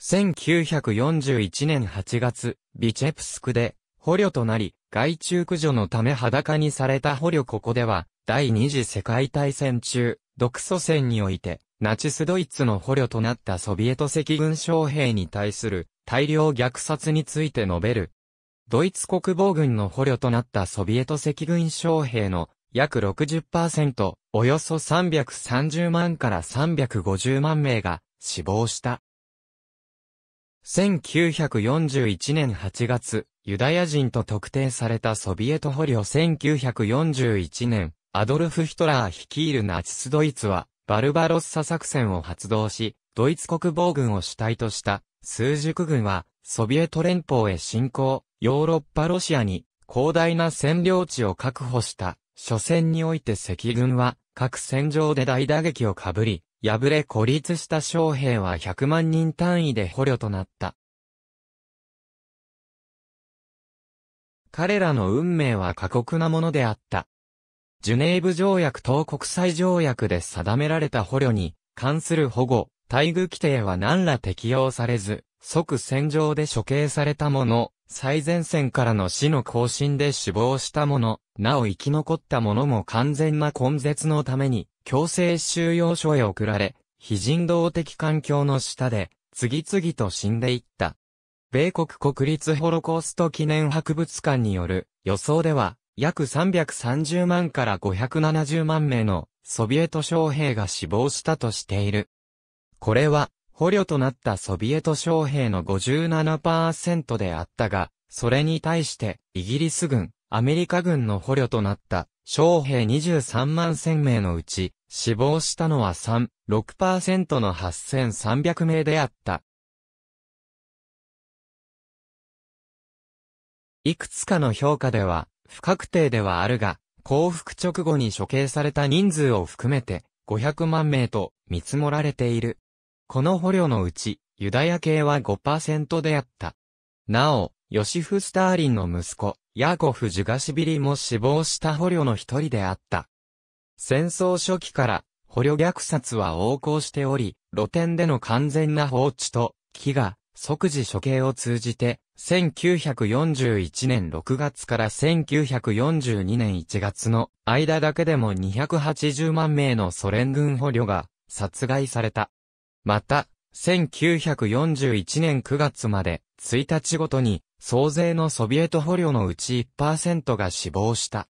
1941年8月、ビチェプスクで、捕虜となり、外中駆除のため裸にされた捕虜ここでは、第二次世界大戦中、独ソ戦において、ナチスドイツの捕虜となったソビエト赤軍将兵に対する大量虐殺について述べる。ドイツ国防軍の捕虜となったソビエト赤軍将兵の約60%、およそ330万から350万名が死亡した。1941年8月、ユダヤ人と特定されたソビエト捕虜1941年、アドルフ・ヒトラー率いるナチスドイツは、バルバロッサ作戦を発動し、ドイツ国防軍を主体とした、数熟軍は、ソビエト連邦へ侵攻、ヨーロッパロシアに、広大な占領地を確保した。初戦において赤軍は、各戦場で大打撃をかぶり、敗れ孤立した将兵は100万人単位で捕虜となった。彼らの運命は過酷なものであった。ジュネーブ条約等国際条約で定められた捕虜に関する保護、待遇規定は何ら適用されず、即戦場で処刑された者、最前線からの死の行進で死亡した者、なお生き残った者も完全な根絶のために、強制収容所へ送られ、非人道的環境の下で、次々と死んでいった。米国国立ホロコースト記念博物館による予想では、約330万から570万名のソビエト将兵が死亡したとしている。これは、捕虜となったソビエト将兵の57%であったが、それに対して、イギリス軍、アメリカ軍の捕虜となった将兵23万1000名のうち、死亡したのは3、6%の8300名であった。いくつかの評価では、不確定ではあるが、降伏直後に処刑された人数を含めて、500万名と見積もられている。この捕虜のうち、ユダヤ系は5%であった。なお、ヨシフ・スターリンの息子、ヤーコフ・ジュガシビリも死亡した捕虜の一人であった。戦争初期から捕虜虐殺は横行しており、露店での完全な放置と、飢餓、即時処刑を通じて、1941年6月から1942年1月の間だけでも280万名のソ連軍捕虜が殺害された。また、1941年9月まで1日ごとに総勢のソビエト捕虜のうち1%が死亡した。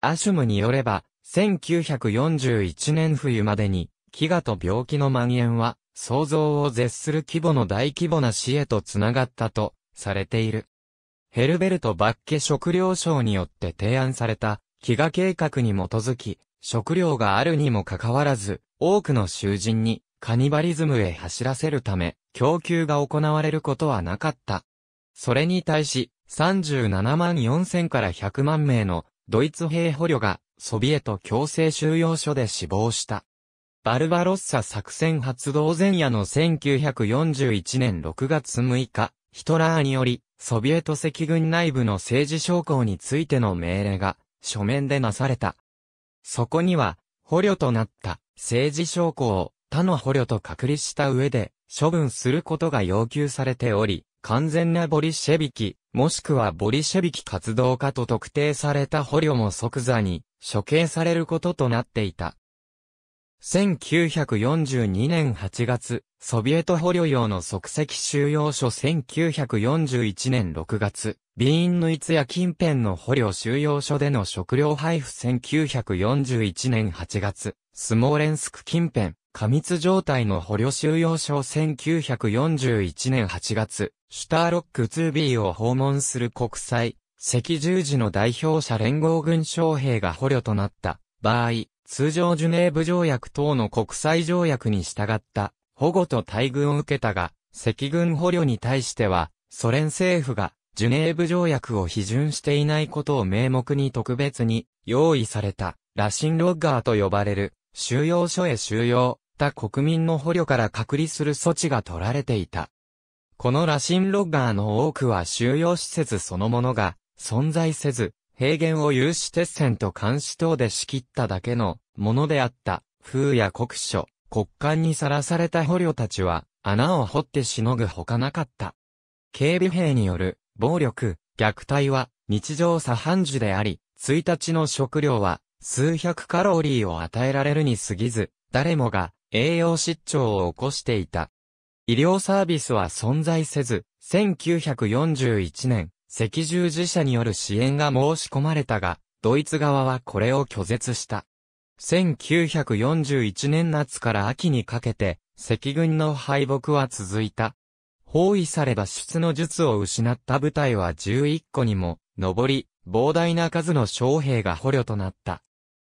アシュムによれば、1941年冬までに、飢餓と病気の蔓延は、想像を絶する規模の大規模な死へとつながったと、されている。ヘルベルト・バッケ食糧省によって提案された、飢餓計画に基づき、食料があるにもかかわらず、多くの囚人に、カニバリズムへ走らせるため、供給が行われることはなかった。それに対し、37万4000から100万名のドイツ兵捕虜がソビエト強制収容所で死亡した。バルバロッサ作戦発動前夜の1941年6月6日、ヒトラーにより、ソビエト赤軍内部の政治将校についての命令が、書面でなされた。そこには、捕虜となった政治将校を他の捕虜と隔離した上で処分することが要求されており、完全なボリシェビキ、もしくはボリシェビキ活動家と特定された捕虜も即座に処刑されることとなっていた。1942年8月、ソビエト捕虜用の即席収容所1941年6月、ビーンヌイツや近辺の捕虜収容所での食料配布1941年8月、スモーレンスク近辺、過密状態の捕虜収容所1941年8月、シュターロック 2B を訪問する国際、赤十字の代表者連合軍将兵が捕虜となった場合、通常ジュネーブ条約等の国際条約に従った保護と待遇を受けたが、赤軍捕虜に対しては、ソ連政府がジュネーブ条約を批准していないことを名目に特別に用意された、羅針ロッガーと呼ばれる収容所へ収容、た国民の捕虜から隔離する措置が取られていた。この羅針ロッガーの多くは収容施設そのものが存在せず、平原を有志鉄線と監視等で仕切っただけのものであった。風や国書、国間にさらされた捕虜たちは穴を掘ってしのぐほかなかった。警備兵による暴力、虐待は日常茶飯事であり、1日の食料は数百カロリーを与えられるに過ぎず、誰もが栄養失調を起こしていた。医療サービスは存在せず、1941年、赤十字社による支援が申し込まれたが、ドイツ側はこれを拒絶した。1941年夏から秋にかけて、赤軍の敗北は続いた。包囲され脱出の術を失った部隊は11個にも、上り、膨大な数の将兵が捕虜となった。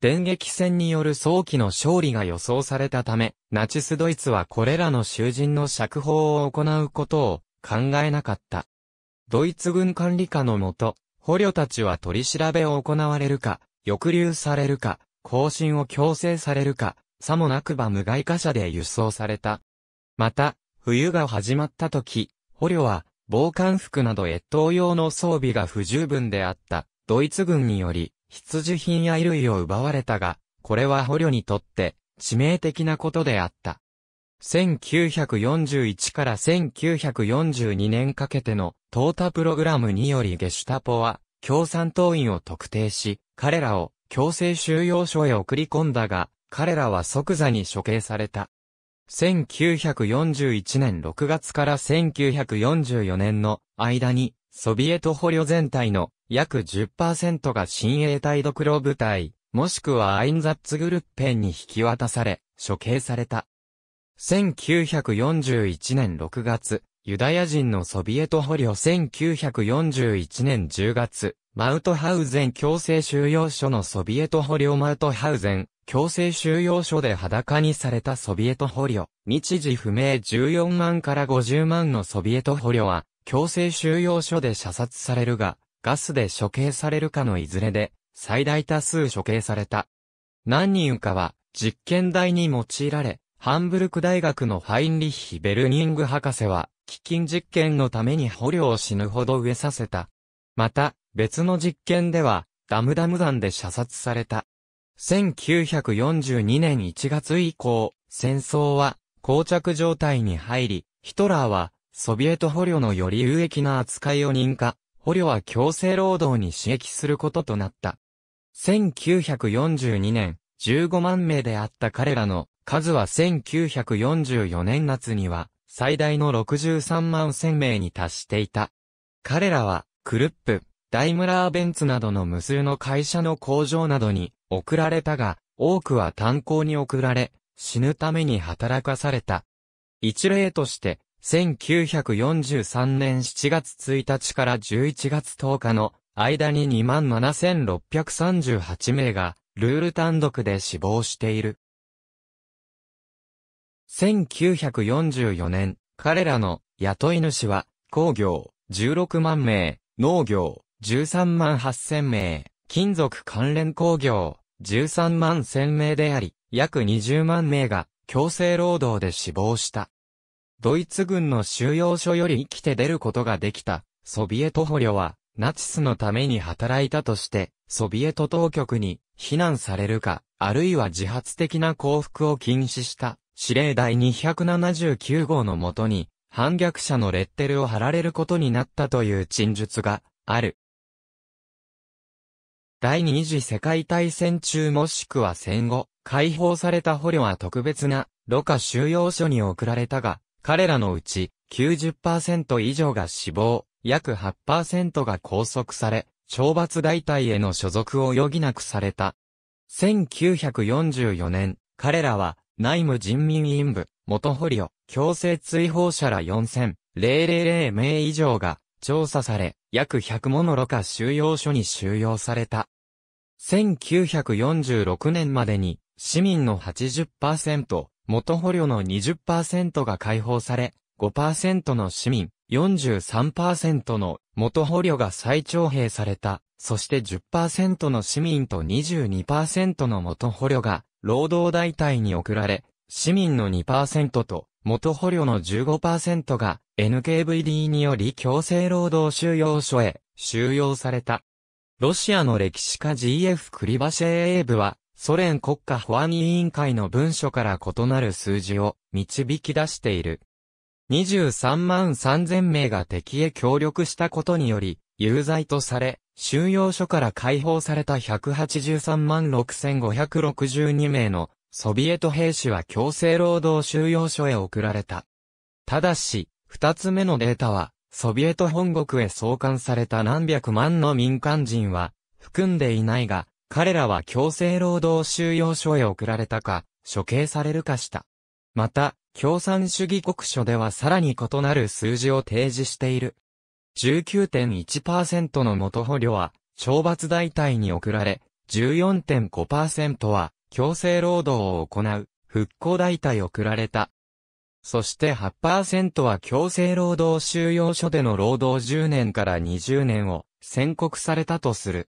電撃戦による早期の勝利が予想されたため、ナチスドイツはこれらの囚人の釈放を行うことを考えなかった。ドイツ軍管理下のもと、捕虜たちは取り調べを行われるか、抑留されるか、更新を強制されるか、さもなくば無害貨車で輸送された。また、冬が始まった時、捕虜は、防寒服など越冬用の装備が不十分であった、ドイツ軍により、必需品や衣類を奪われたが、これは捕虜にとって致命的なことであった。1941から1942年かけてのータプログラムによりゲシュタポは共産党員を特定し、彼らを強制収容所へ送り込んだが、彼らは即座に処刑された。1941年6月から1944年の間に、ソビエト捕虜全体の約10%が親衛隊ドクロ部隊、もしくはアインザッツグルッペンに引き渡され、処刑された。1941年6月、ユダヤ人のソビエト捕虜1941年10月、マウトハウゼン強制収容所のソビエト捕虜マウトハウゼン、強制収容所で裸にされたソビエト捕虜、日時不明14万から50万のソビエト捕虜は、強制収容所で射殺されるが、ガスで処刑されるかのいずれで、最大多数処刑された。何人かは、実験台に用いられ、ハンブルク大学のファインリッヒ・ベルニング博士は、基金実験のために捕虜を死ぬほど植えさせた。また、別の実験では、ダムダム山で射殺された。1942年1月以降、戦争は、膠着状態に入り、ヒトラーは、ソビエト捕虜のより有益な扱いを認可捕虜は強制労働に刺激することとなった。1942年、15万名であった彼らの数は1944年夏には最大の63万千名に達していた。彼らは、クルップ、ダイムラーベンツなどの無数の会社の工場などに送られたが、多くは炭鉱に送られ、死ぬために働かされた。一例として、1943年7月1日から11月10日の間に27,638名がルール単独で死亡している。1944年、彼らの雇い主は工業16万名、農業13万8000名、金属関連工業13万1000名であり、約20万名が強制労働で死亡した。ドイツ軍の収容所より生きて出ることができた、ソビエト捕虜は、ナチスのために働いたとして、ソビエト当局に非難されるか、あるいは自発的な降伏を禁止した司令第279号のもとに、反逆者のレッテルを貼られることになったという陳述がある。第二次世界大戦中もしくは戦後、解放された捕虜は特別な、ろ過収容所に送られたが、彼らのうち90%以上が死亡、約8%が拘束され、懲罰大隊への所属を余儀なくされた。1944年、彼らは内務人民委員部、元堀を強制追放者ら4000,000名以上が調査され、約100ものろ過収容所に収容された。1946年までに市民の80%、元捕虜の20%が解放され、5%の市民、43%の元捕虜が再徴兵された。そして10%の市民と22%の元捕虜が労働大隊に送られ、市民の2%と元捕虜の15%が NKVD により強制労働収容所へ収容された。ロシアの歴史家 GF クリバシェーエーブはソ連国家保安委員会の文書から異なる数字を導き出している。23万3000名が敵へ協力したことにより、有罪とされ、収容所から解放された183万6562名のソビエト兵士は強制労働収容所へ送られた。ただし、二つ目のデータは、ソビエト本国へ送還された何百万の民間人は、含んでいないが、彼らは強制労働収容所へ送られたか、処刑されるかした。また、共産主義国書ではさらに異なる数字を提示している。19.1%の元捕虜は、懲罰代替に送られ、14.5%は、強制労働を行う、復興代替送られた。そして8%は強制労働収容所での労働10年から20年を宣告されたとする。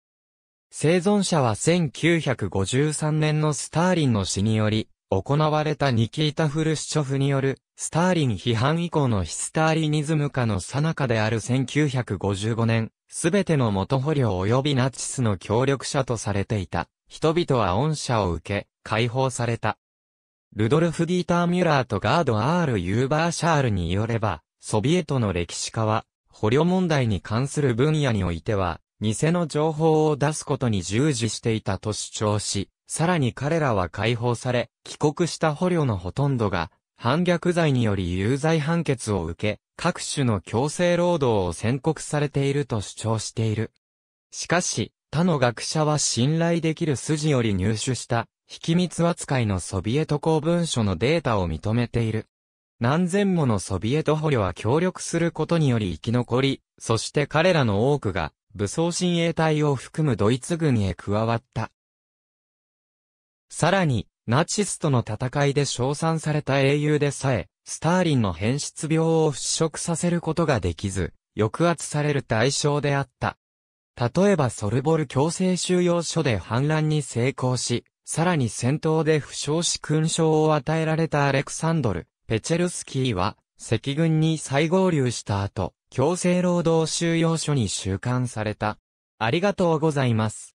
生存者は1953年のスターリンの死により、行われたニキータ・フルシチョフによる、スターリン批判以降のヒスターリニズム化の最中である1955年、すべての元捕虜及びナチスの協力者とされていた、人々は恩赦を受け、解放された。ルドルフ・ディーター・ミュラーとガード・アール・ユーバーシャールによれば、ソビエトの歴史家は、捕虜問題に関する分野においては、偽の情報を出すことに従事していたと主張し、さらに彼らは解放され、帰国した捕虜のほとんどが、反逆罪により有罪判決を受け、各種の強制労働を宣告されていると主張している。しかし、他の学者は信頼できる筋より入手した、秘密扱いのソビエト公文書のデータを認めている。何千ものソビエト捕虜は協力することにより生き残り、そして彼らの多くが武装親衛隊を含むドイツ軍へ加わった。さらに、ナチスとの戦いで称賛された英雄でさえ、スターリンの変質病を払拭させることができず、抑圧される対象であった。例えばソルボル強制収容所で反乱に成功し、さらに戦闘で負傷し勲章を与えられたアレクサンドル・ペチェルスキーは、赤軍に再合流した後、強制労働収容所に収監された。ありがとうございます。